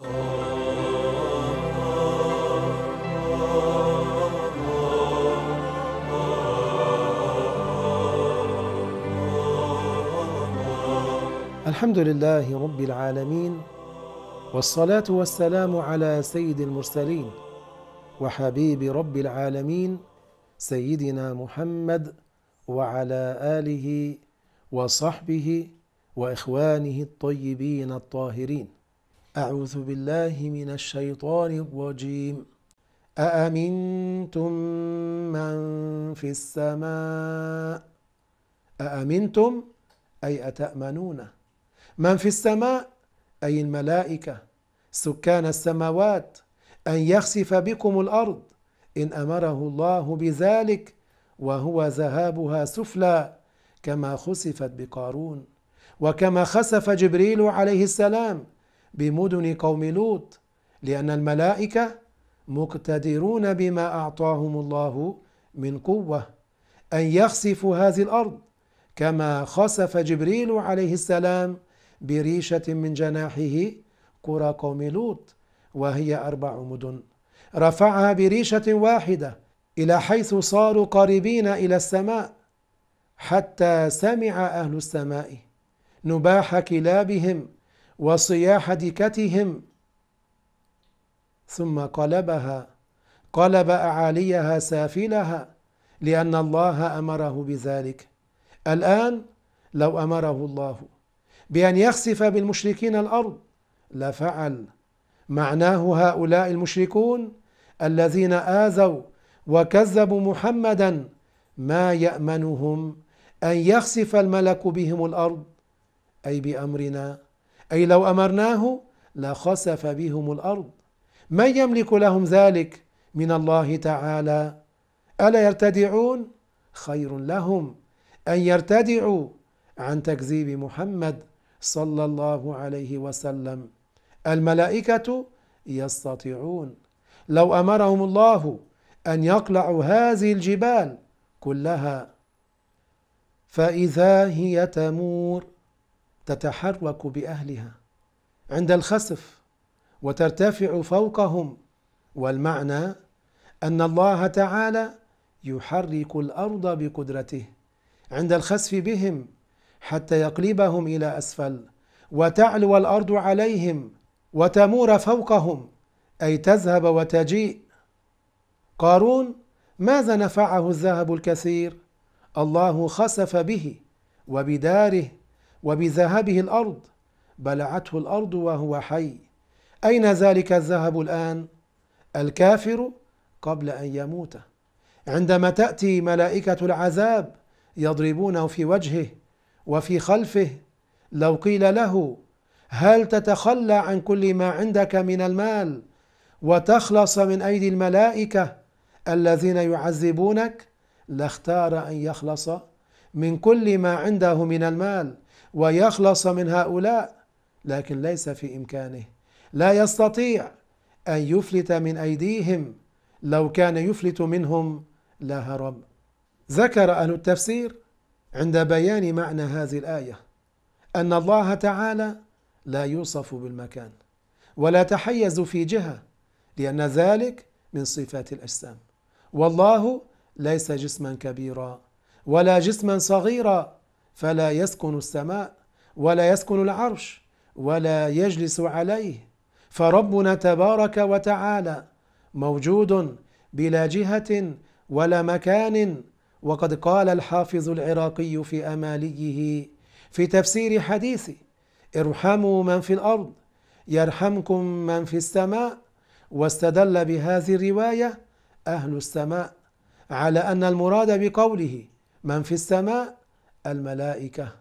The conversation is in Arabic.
الحمد لله رب العالمين والصلاة والسلام على سيد المرسلين وحبيب رب العالمين سيدنا محمد وعلى آله وصحبه وإخوانه الطيبين الطاهرين أعوذ بالله من الشيطان الرجيم أأمنتم من في السماء أأمنتم أي أتأمنون من في السماء أي الملائكة سكان السماوات أن يخسف بكم الأرض إن أمره الله بذلك وهو ذهابها سفلى كما خسفت بقارون وكما خسف جبريل عليه السلام بمدن قوم لوط لأن الملائكة مقتدرون بما أعطاهم الله من قوة أن يخسفوا هذه الأرض كما خسف جبريل عليه السلام بريشة من جناحه قرى قوم لوط وهي أربع مدن رفعها بريشة واحدة إلى حيث صاروا قريبين إلى السماء حتى سمع أهل السماء نباح كلابهم وصياح دكتهم ثم قلبها قلب أعاليها سافلها لأن الله أمره بذلك الآن لو أمره الله بأن يخسف بالمشركين الأرض لفعل معناه هؤلاء المشركون الذين آذوا وكذبوا محمدا ما يأمنهم أن يخسف الملك بهم الأرض أي بأمرنا أي لو أمرناه لخسف بهم الأرض من يملك لهم ذلك من الله تعالى ألا يرتدعون خير لهم أن يرتدعوا عن تكذيب محمد صلى الله عليه وسلم الملائكة يستطيعون لو أمرهم الله أن يقلعوا هذه الجبال كلها فإذا هي تمور تتحرك باهلها عند الخسف وترتفع فوقهم والمعنى ان الله تعالى يحرك الارض بقدرته عند الخسف بهم حتى يقلبهم الى اسفل وتعلو الارض عليهم وتمور فوقهم اي تذهب وتجيء قارون ماذا نفعه الذهب الكثير الله خسف به وبداره وبذهبه الأرض بلعته الأرض وهو حي أين ذلك الذهب الآن؟ الكافر قبل أن يموت عندما تأتي ملائكة العذاب يضربونه في وجهه وفي خلفه لو قيل له هل تتخلى عن كل ما عندك من المال وتخلص من أيدي الملائكة الذين يعذبونك لاختار أن يخلص من كل ما عنده من المال ويخلص من هؤلاء لكن ليس في إمكانه لا يستطيع أن يفلت من أيديهم لو كان يفلت منهم لهرب ذكر أهل التفسير عند بيان معنى هذه الآية أن الله تعالى لا يوصف بالمكان ولا تحيز في جهة لأن ذلك من صفات الأجسام والله ليس جسما كبيرا ولا جسما صغيرا فلا يسكن السماء ولا يسكن العرش ولا يجلس عليه فربنا تبارك وتعالى موجود بلا جهه ولا مكان وقد قال الحافظ العراقي في اماليه في تفسير حديثه ارحموا من في الارض يرحمكم من في السماء واستدل بهذه الروايه اهل السماء على ان المراد بقوله من في السماء الملائكة